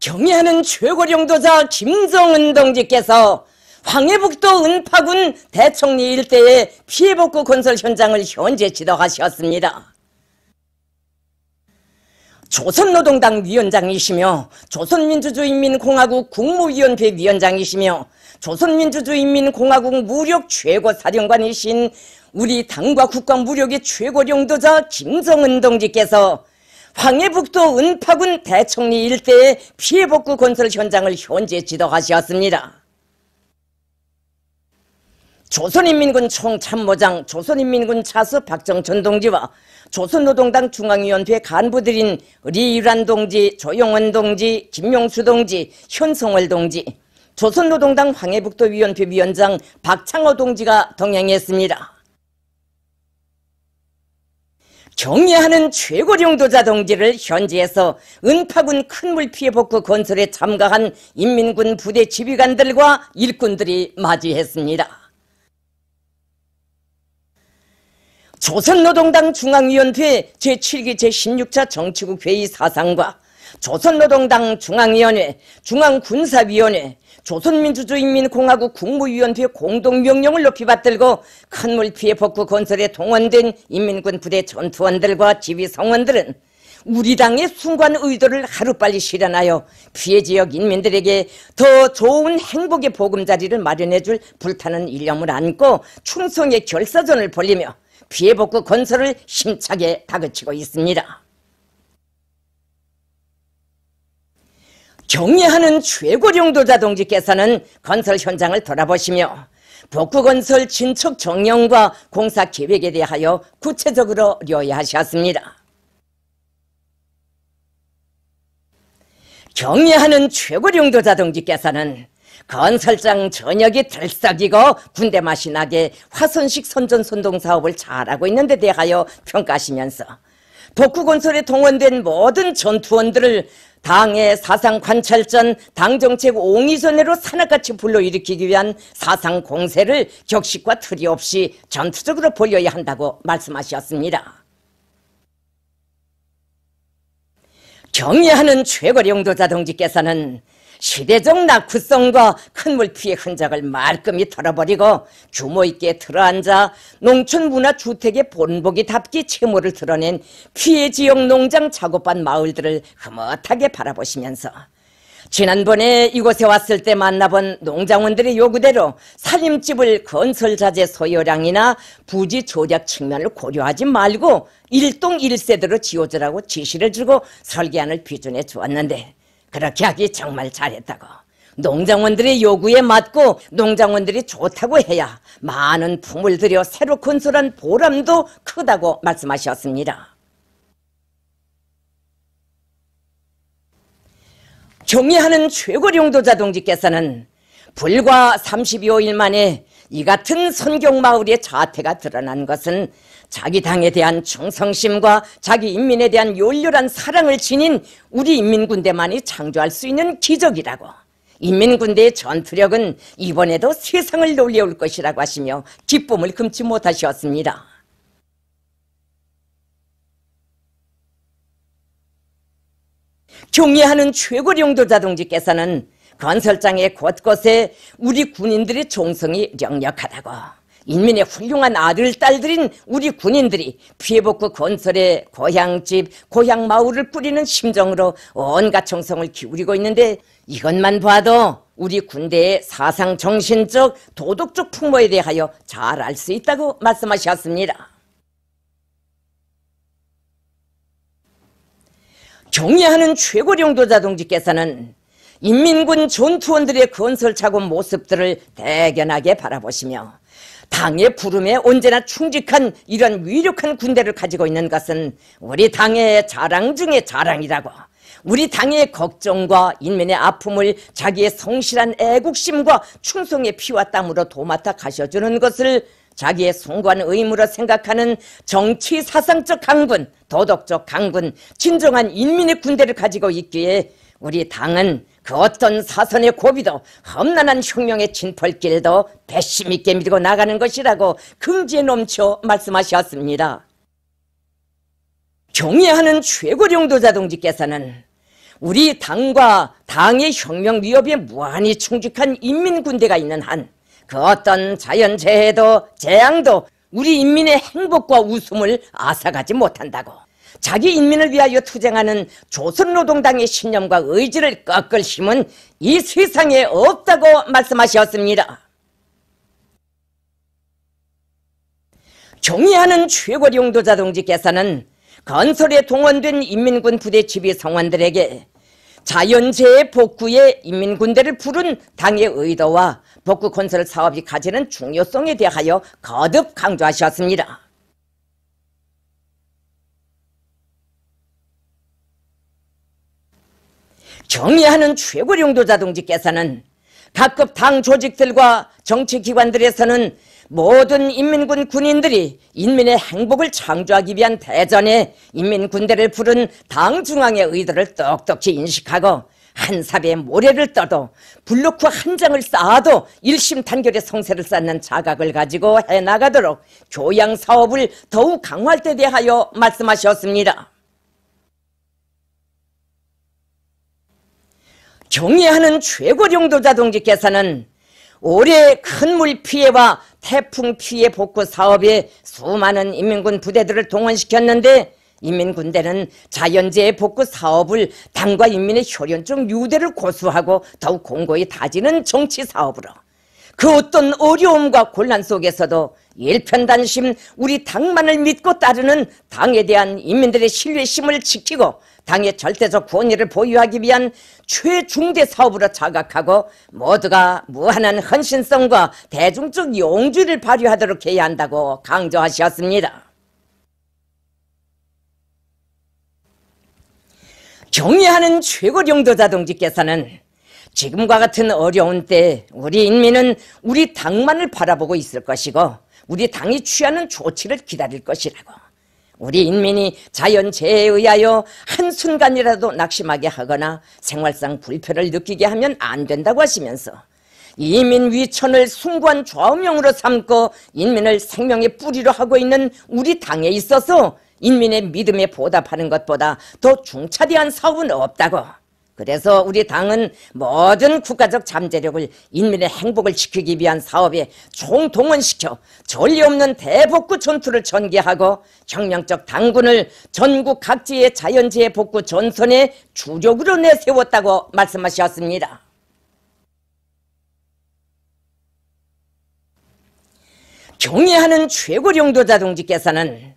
경애하는 최고령도자 김정은 동지께서 황해북도 은파군 대총리 일대의 피해복구 건설 현장을 현재 지도하셨습니다. 조선노동당 위원장이시며 조선민주주의인민공화국 국무위원회 위원장이시며 조선민주주의인민공화국 무력 최고사령관이신 우리 당과 국가 무력의 최고령도자 김정은 동지께서 황해북도 은파군 대청리 일대의 피해복구 건설 현장을 현재 지도하셨습니다. 조선인민군 총참모장 조선인민군 차수 박정천 동지와 조선노동당 중앙위원회 간부들인 리유란 동지, 조용원 동지, 김용수 동지, 현성월 동지, 조선노동당 황해북도 위원회 위원장 박창호 동지가 동행했습니다. 경애하는 최고령도자 동지를 현지에서 은파군 큰물 피해 복구 건설에 참가한 인민군 부대 지휘관들과 일꾼들이 맞이했습니다. 조선노동당 중앙위원회 제7기 제16차 정치국 회의 사상과 조선노동당 중앙위원회, 중앙군사위원회, 조선민주주의인민공화국 국무위원회 공동명령을 높이 받들고 큰물 피해 복구 건설에 동원된 인민군 부대 전투원들과 지휘성원들은 우리 당의 순관 의도를 하루빨리 실현하여 피해 지역 인민들에게 더 좋은 행복의 보금자리를 마련해줄 불타는 일념을 안고 충성의 결사전을 벌리며 피해 복구 건설을 힘차게 다그치고 있습니다. 경례하는 최고령도 자동지께서는 건설 현장을 돌아보시며 복구건설 진척 정령과 공사 계획에 대하여 구체적으로 요의하셨습니다. 경례하는 최고령도 자동지께서는 건설장 전역이 들썩이고 군대 맛이 나게 화선식 선전 선동 사업을 잘하고 있는 데 대하여 평가하시면서 독후건설에 동원된 모든 전투원들을 당의 사상관찰전 당정책 옹이선회로 산악같이 불러일으키기 위한 사상공세를 격식과 틀이 없이 전투적으로 벌려야 한다고 말씀하셨습니다. 경애하는 최고령 도자 동지께서는 시대적 낙후성과 큰물 피의 흔적을 말끔히 털어버리고 규모 있게 들어앉아 농촌문화 주택의 본보기 답게 채무를 드러낸 피해 지역 농장 작업반 마을들을 흐뭇하게 바라보시면서 지난번에 이곳에 왔을 때 만나본 농장원들의 요구대로 살림집을 건설자재 소요량이나 부지 조작 측면을 고려하지 말고 일동 일세대로 지어주라고 지시를 주고 설계안을 비준해 주었는데 그렇게 하기 정말 잘했다고. 농장원들의 요구에 맞고 농장원들이 좋다고 해야 많은 품을 들여 새로 건설한 보람도 크다고 말씀하셨습니다. 경의하는 최고 용도자 동지께서는 불과 35일 만에 이 같은 선경마을의 자태가 드러난 것은 자기 당에 대한 충성심과 자기 인민에 대한 열렬한 사랑을 지닌 우리 인민군대만이 창조할 수 있는 기적이라고 인민군대의 전투력은 이번에도 세상을 놀려올 것이라고 하시며 기쁨을 금치 못하셨습니다. 경애하는 최고 용도자 동지께서는 건설장의 곳곳에 우리 군인들의 종성이 역력하다고 인민의 훌륭한 아들, 딸들인 우리 군인들이 피해복구 건설에 고향집, 고향마을을 뿌리는 심정으로 온갖 정성을 기울이고 있는데 이것만 봐도 우리 군대의 사상 정신적, 도덕적 풍모에 대하여 잘 알 수 있다고 말씀하셨습니다. 경애하는 최고 령도자 동지께서는 인민군 전투원들의 건설착고 모습들을 대견하게 바라보시며 당의 부름에 언제나 충직한 이런 위력한 군대를 가지고 있는 것은 우리 당의 자랑 중의 자랑이라고 우리 당의 걱정과 인민의 아픔을 자기의 성실한 애국심과 충성의 피와 땀으로 도맡아 가셔주는 것을 자기의 송한 의무로 생각하는 정치 사상적 강군, 도덕적 강군, 진정한 인민의 군대를 가지고 있기에 우리 당은 그 어떤 사선의 고비도 험난한 혁명의 진펄길도 배심 있게 믿고 나가는 것이라고 긍지에 넘쳐 말씀하셨습니다. 경애하는 최고령도자 동지께서는 우리 당과 당의 혁명 위협에 무한히 충직한 인민군대가 있는 한 그 어떤 자연재해도 재앙도 우리 인민의 행복과 웃음을 앗아가지 못한다고 자기 인민을 위하여 투쟁하는 조선노동당의 신념과 의지를 꺾을 힘은 이 세상에 없다고 말씀하셨습니다. 종이하는 최고령도자 동지께서는 건설에 동원된 인민군 부대 지휘 성원들에게 자연재해 복구에 인민군대를 부른 당의 의도와 복구 건설 사업이 가지는 중요성에 대하여 거듭 강조하셨습니다. 정의하는 최고령도자 동지께서는 각급 당 조직들과 정치기관들에서는 모든 인민군 군인들이 인민의 행복을 창조하기 위한 대전에 인민군대를 부른 당 중앙의 의도를 똑똑히 인식하고 한 삽의 모래를 떠도 블록후 한 장을 쌓아도 일심 단결의 성세를 쌓는 자각을 가지고 해나가도록 교양 사업을 더욱 강화할 때 대하여 말씀하셨습니다. 정의하는 최고령도자 동지께서는 올해 큰 물 피해와 태풍 피해 복구 사업에 수많은 인민군 부대들을 동원시켰는데 인민군대는 자연재해 복구 사업을 당과 인민의 효연적 유대를 고수하고 더욱 공고히 다지는 정치 사업으로 그 어떤 어려움과 곤란 속에서도 일편단심 우리 당만을 믿고 따르는 당에 대한 인민들의 신뢰심을 지키고 당의 절대적 권위를 보유하기 위한 최중대 사업으로 자각하고 모두가 무한한 헌신성과 대중적 용주를 발휘하도록 해야 한다고 강조하셨습니다. 경애하는 최고領도자 동지께서는 지금과 같은 어려운 때 우리 인민은 우리 당만을 바라보고 있을 것이고 우리 당이 취하는 조치를 기다릴 것이라고 우리 인민이 자연재해에 의하여 한순간이라도 낙심하게 하거나 생활상 불편을 느끼게 하면 안 된다고 하시면서 이민 위천을 숭고한 좌우명으로 삼고 인민을 생명의 뿌리로 하고 있는 우리 당에 있어서 인민의 믿음에 보답하는 것보다 더 중차대한 사업은 없다고 그래서 우리 당은 모든 국가적 잠재력을 인민의 행복을 지키기 위한 사업에 총동원시켜 전례 없는 대복구 전투를 전개하고 혁명적 당군을 전국 각지의 자연재해 복구 전선에 주력으로 내세웠다고 말씀하셨습니다. 경애하는 최고領도자 동지께서는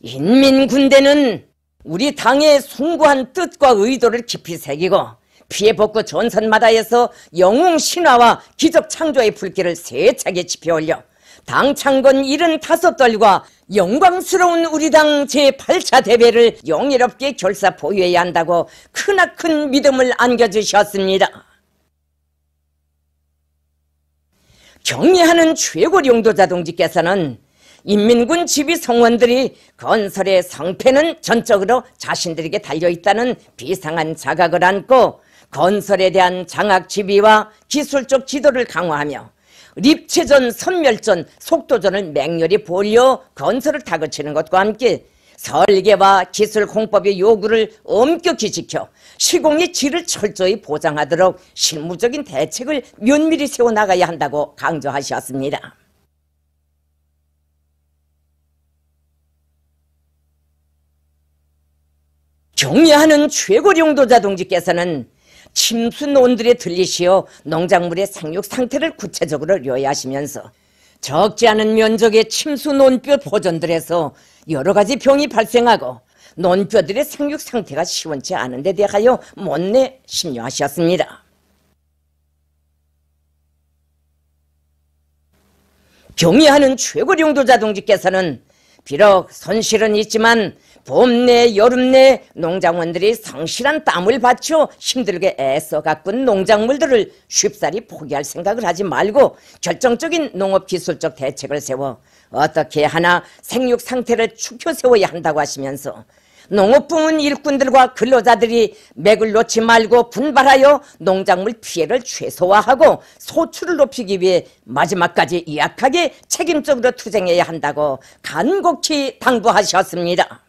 인민군대는 우리 당의 숭고한 뜻과 의도를 깊이 새기고 피해 벗고 전선마다에서 영웅 신화와 기적 창조의 불길을 세차게 지펴올려 당 창건 7 5돌과 영광스러운 우리 당 제8차 대회를 영예롭게 결사 포유해야 한다고 크나큰 믿음을 안겨주셨습니다. 경리하는 최고 용도자 동지께서는 인민군 지휘 성원들이 건설의 성패는 전적으로 자신들에게 달려있다는 비상한 자각을 안고 건설에 대한 장악 지휘와 기술적 지도를 강화하며 립체전, 선멸전, 속도전을 맹렬히 보려 건설을 다그치는 것과 함께 설계와 기술 공법의 요구를 엄격히 지켜 시공의 질을 철저히 보장하도록 실무적인 대책을 면밀히 세워나가야 한다고 강조하셨습니다. 경외하는 최고령도자 동지께서는 침수온들에 들리시어 농작물의 상육 상태를 구체적으로 요해하시면서 적지 않은 면적의 침수 논뼈 보존들에서 여러 가지 병이 발생하고 논뼈들의 생육 상태가 시원치 않은 데 대하여 못내 심려하셨습니다. 경의하는 최고령도자 동지께서는 비록 손실은 있지만 봄내 여름내 농장원들이 성실한 땀을 바쳐 힘들게 애써 가꾼 농작물들을 쉽사리 포기할 생각을 하지 말고 결정적인 농업기술적 대책을 세워 어떻게 하나 생육 상태를 축혀 세워야 한다고 하시면서 농업부문 일꾼들과 근로자들이 맥을 놓지 말고 분발하여 농작물 피해를 최소화하고 소출을 높이기 위해 마지막까지 약하게 책임적으로 투쟁해야 한다고 간곡히 당부하셨습니다.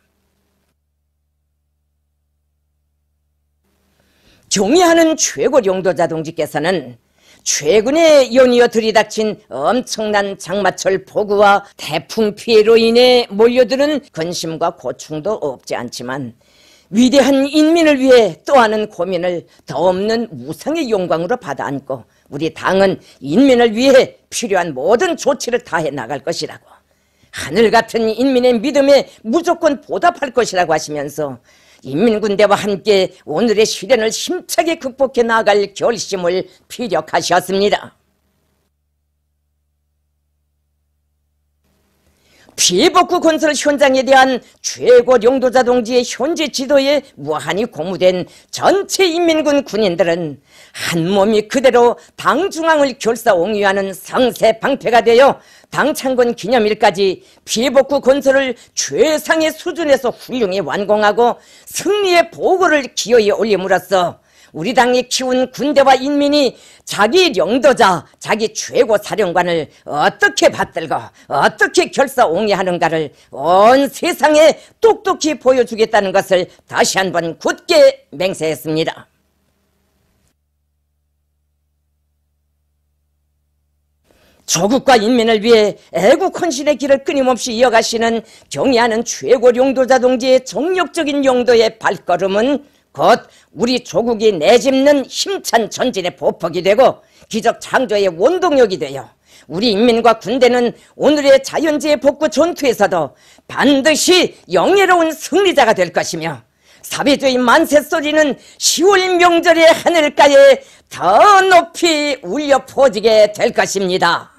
종이하는 최고 용도자 동지께서는 최근에 연이어 들이닥친 엄청난 장마철 폭우와 태풍 피해로 인해 몰려드는 근심과 고충도 없지 않지만 위대한 인민을 위해 또 하는 고민을 더없는 무상의 영광으로 받아안고 우리 당은 인민을 위해 필요한 모든 조치를 다해 나갈 것이라고 하늘 같은 인민의 믿음에 무조건 보답할 것이라고 하시면서 인민군대와 함께 오늘의 시련을 힘차게 극복해 나갈 결심을 피력하셨습니다. 피복구 건설 현장에 대한 최고 용도자 동지의 현재 지도에 무한히 고무된 전체 인민군 군인들은 한 몸이 그대로 당 중앙을 결사옹위하는 상세 방패가 되어 당 창건 기념일까지 피복구 건설을 최상의 수준에서 훌륭히 완공하고 승리의 보고를 기어이 올림으로써 우리 당이 키운 군대와 인민이 자기 영도자, 자기 최고 사령관을 어떻게 받들고 어떻게 결사옹위하는가를 온 세상에 똑똑히 보여주겠다는 것을 다시 한 번 굳게 맹세했습니다. 조국과 인민을 위해 애국 헌신의 길을 끊임없이 이어가시는 경의하는 최고 용도자 동지의 정력적인 용도의 발걸음은 곧 우리 조국이 내집는 힘찬 전진의 보폭이 되고 기적 창조의 원동력이 되어 우리 인민과 군대는 오늘의 자연재해 복구 전투에서도 반드시 영예로운 승리자가 될 것이며 사회주의 만세 소리는 10월 명절의 하늘가에 더 높이 울려 퍼지게 될 것입니다.